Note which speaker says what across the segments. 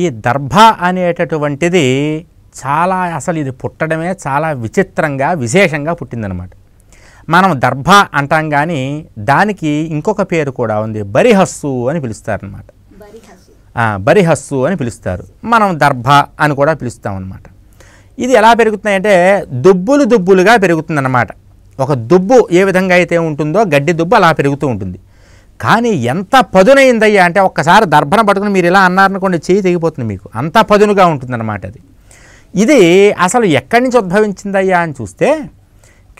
Speaker 1: ఈ దర్భ అనేటటువంటిది చాలా అసలు ఇది పుట్టడమే చాలా విచిత్రంగా విశేషంగా పుట్టిందనమాట మనం దర్భ అంటాం కానీ దానికి ఇంకొక పేరు కూడా ఉంది బరిహస్సు అని పిలుస్తారనమాట బరిహస్సు అని పిలుస్తారు మనం దర్భ అని కూడా పిలుస్తామన్నమాట ఇది ఎలా పెరుగుతున్నాయంటే దుబ్బులు దుబ్బులుగా పెరుగుతుందన్నమాట ఒక దుబ్బు ఏ విధంగా అయితే ఉంటుందో గడ్డి దుబ్బు అలా పెరుగుతూ ఉంటుంది కానీ ఎంత పదునైందయ్యా అంటే ఒక్కసారి దర్భన పట్టుకుని మీరు ఇలా అన్నారనుకోండి చేయి తెగిపోతుంది మీకు అంత పదునుగా ఉంటుందన్నమాట అది ఇది అసలు ఎక్కడి నుంచి ఉద్భవించిందయ్యా అని చూస్తే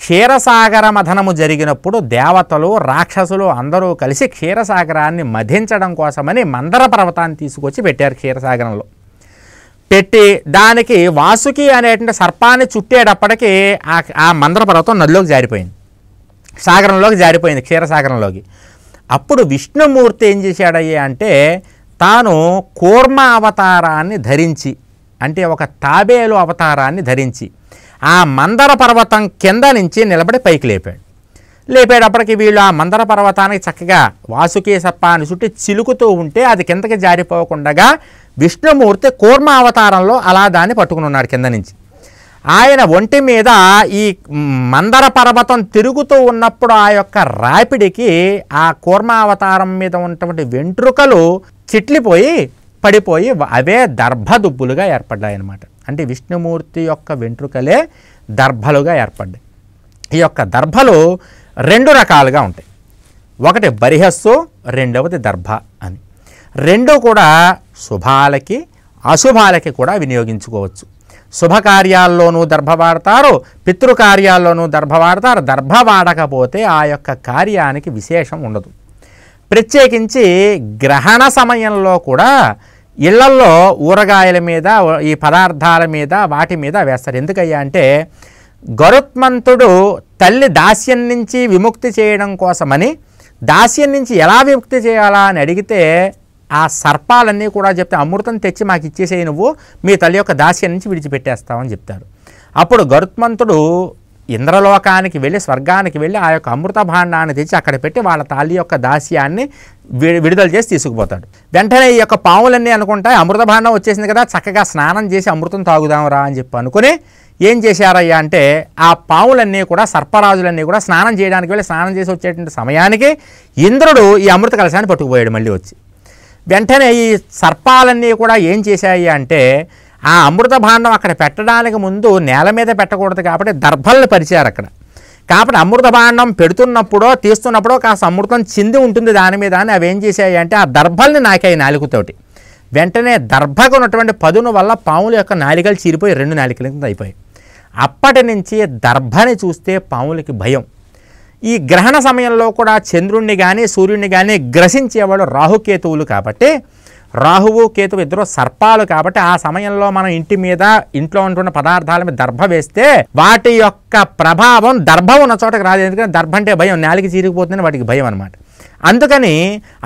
Speaker 1: క్షీరసాగర మథనము జరిగినప్పుడు దేవతలు రాక్షసులు అందరూ కలిసి క్షీరసాగరాన్ని మధించడం కోసమని మందర పర్వతాన్ని తీసుకొచ్చి పెట్టారు క్షీరసాగరంలో పెట్టి దానికి వాసుకి అనేటువంటి సర్పాన్ని చుట్టేటప్పటికి ఆ మందర పర్వతం నదిలోకి జారిపోయింది సాగరంలోకి జారిపోయింది క్షీరసాగరంలోకి అప్పుడు విష్ణుమూర్తి ఏం చేశాడయ్యా అంటే తాను కూర్మ అవతారాన్ని ధరించి అంటే ఒక తాబేలు అవతారాన్ని ధరించి ఆ మందర పర్వతం కింద నుంచి నిలబడి పైకి లేపాడు లేపేటప్పటికి వీళ్ళు ఆ మందర పర్వతానికి చక్కగా వాసుకేశప్ప సప్ప అని చుట్టి చిలుకుతూ ఉంటే అది కిందకి జారిపోకుండా విష్ణుమూర్తి కూర్మ అవతారంలో అలా దాన్ని పట్టుకుని ఉన్నాడు కింద నుంచి ఆయన ఒంటి మీద ఈ మందర పర్వతం తిరుగుతూ ఉన్నప్పుడు ఆ యొక్క రాపిడికి ఆ కూర్మావతారం మీద ఉన్నటువంటి వెంట్రుకలు చిట్లిపోయి పడిపోయి అవే దర్భదుబ్బులుగా ఏర్పడ్డాయి అనమాట అంటే విష్ణుమూర్తి యొక్క వెంట్రుకలే దర్భలుగా ఏర్పడ్డాయి ఈ యొక్క దర్భలు రెండు రకాలుగా ఉంటాయి ఒకటి బరిహస్సు రెండవది దర్భ అని రెండు కూడా శుభాలకి అశుభాలకి కూడా వినియోగించుకోవచ్చు శుభకార్యాల్లోనూ దర్భ వాడతారు పితృకార్యాల్లోనూ దర్భ వాడతారు దర్భ వాడకపోతే ఆ యొక్క కార్యానికి విశేషం ఉండదు ప్రత్యేకించి గ్రహణ సమయంలో కూడా ఇళ్లల్లో ఊరగాయల మీద ఈ పదార్థాల మీద వాటి మీద వేస్తారు ఎందుకయ్యా అంటే గరుత్మంతుడు తల్లి దాస్యం నుంచి విముక్తి చేయడం కోసమని దాస్యం నుంచి ఎలా విముక్తి చేయాలా అని అడిగితే ఆ సర్పాలన్నీ కూడా చెప్తే అమృతం తెచ్చి మాకు ఇచ్చేసే నువ్వు మీ తల్లి యొక్క దాస్యం నుంచి విడిచిపెట్టేస్తావని చెప్తారు అప్పుడు గరుత్మంతుడు ఇంద్రలోకానికి వెళ్ళి స్వర్గానికి వెళ్ళి ఆ యొక్క అమృత భాండాన్ని తెచ్చి అక్కడ పెట్టి వాళ్ళ తల్లి యొక్క దాస్యాన్ని విడుదల చేసి తీసుకుపోతాడు వెంటనే ఈ యొక్క పాములన్నీ అనుకుంటాయి అమృత భాండం వచ్చేసింది కదా చక్కగా స్నానం చేసి అమృతం తాగుదాంరా అని చెప్పి అనుకుని ఏం చేశారయ్యా అంటే ఆ పావులన్నీ కూడా సర్పరాజులన్నీ కూడా స్నానం చేయడానికి వెళ్ళి స్నానం చేసి వచ్చేటువంటి సమయానికి ఇంద్రుడు ఈ అమృత కలశాన్ని పట్టుకుపోయాడు మళ్ళీ వచ్చి వెంటనే ఈ సర్పాలన్నీ కూడా ఏం చేశాయి అంటే ఆ అమృత భాండం అక్కడ పెట్టడానికి ముందు నేల మీద పెట్టకూడదు కాబట్టి దర్భల్ని పరిచారు అక్కడ కాబట్టి అమృత భాండం పెడుతున్నప్పుడో తీస్తున్నప్పుడో కాస్త అమృతం చింది ఉంటుంది దాని మీద అని అవి ఏం చేశాయి అంటే ఆ దర్భల్ని నాకాయి నాలుగుతోటి వెంటనే దర్భకు ఉన్నటువంటి పదును వల్ల పాముల యొక్క నాలుగలు చీరిపోయి రెండు నాలికల అయిపోయాయి అప్పటి నుంచి దర్భని చూస్తే పాములకి భయం ఈ గ్రహణ సమయంలో కూడా చంద్రుణ్ణి కానీ సూర్యుడిని కానీ గ్రసించేవాడు రాహుకేతువులు కాబట్టి రాహువు కేతువు ఇద్దరు సర్పాలు కాబట్టి ఆ సమయంలో మనం ఇంటి మీద ఇంట్లో ఉంటున్న పదార్థాల మీద దర్భ వేస్తే వాటి యొక్క ప్రభావం దర్భం ఉన్న చోటకి రాదు ఎందుకంటే దర్భ అంటే భయం నేలకి చీరిగిపోతుందని వాటికి భయం అనమాట అందుకని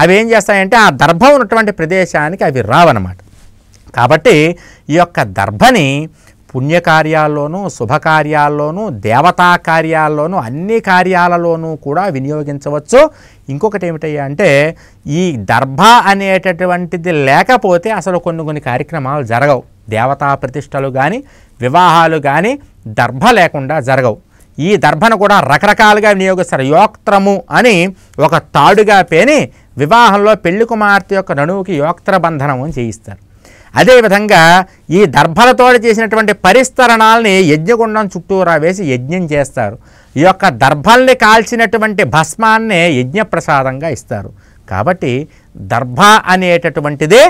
Speaker 1: అవి ఏం చేస్తాయంటే ఆ దర్భం ఉన్నటువంటి ప్రదేశానికి అవి రావన్నమాట కాబట్టి ఈ యొక్క దర్భని పుణ్యకార్యాల్లోనూ శుభకార్యాల్లోనూ దేవతా కార్యాల్లోనూ అన్ని కార్యాలలోనూ కూడా వినియోగించవచ్చు ఇంకొకటి ఏమిటయ్యా అంటే ఈ దర్భ అనేటటువంటిది లేకపోతే అసలు కొన్ని కొన్ని కార్యక్రమాలు జరగవు దేవతా ప్రతిష్టలు కానీ వివాహాలు కానీ దర్భ లేకుండా జరగవు ఈ దర్భను కూడా రకరకాలుగా వినియోగిస్తారు యోక్త్రము అని ఒక తాడుగా పేని వివాహంలో పెళ్లి కుమార్తె యొక్క నడువుకి యోక్త్ర బంధనం చేయిస్తారు అదేవిధంగా ఈ దర్భలతో చేసినటువంటి పరిస్తరణాలని యజ్ఞగుండం చుట్టూరా వేసి యజ్ఞం చేస్తారు ఈ యొక్క దర్భల్ని కాల్చినటువంటి భస్మాన్నే యజ్ఞప్రసాదంగా ఇస్తారు కాబట్టి దర్భ అనేటటువంటిది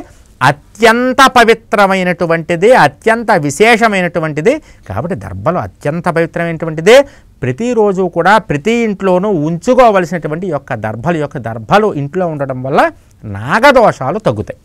Speaker 1: అత్యంత పవిత్రమైనటువంటిది అత్యంత విశేషమైనటువంటిది కాబట్టి దర్భలు అత్యంత పవిత్రమైనటువంటిది ప్రతిరోజు కూడా ప్రతి ఇంట్లోనూ ఉంచుకోవలసినటువంటి యొక్క దర్భలు యొక్క దర్భలు ఇంట్లో ఉండడం వల్ల నాగదోషాలు తగ్గుతాయి